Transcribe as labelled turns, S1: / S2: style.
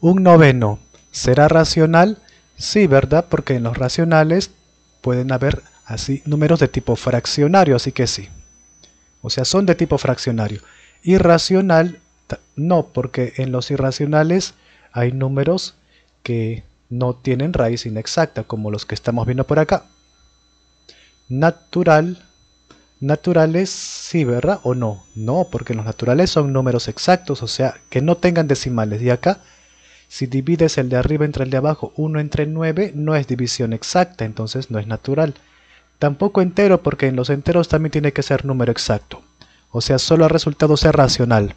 S1: Un noveno, ¿será racional? Sí, ¿verdad? Porque en los racionales pueden haber así números de tipo fraccionario, así que sí. O sea, son de tipo fraccionario. Irracional, no, porque en los irracionales hay números que no tienen raíz inexacta, como los que estamos viendo por acá. Natural, naturales sí, ¿verdad? ¿O no? No, porque los naturales son números exactos, o sea, que no tengan decimales. Y acá si divides el de arriba entre el de abajo 1 entre 9 no es división exacta, entonces no es natural. Tampoco entero porque en los enteros también tiene que ser número exacto. O sea, solo el resultado ser racional.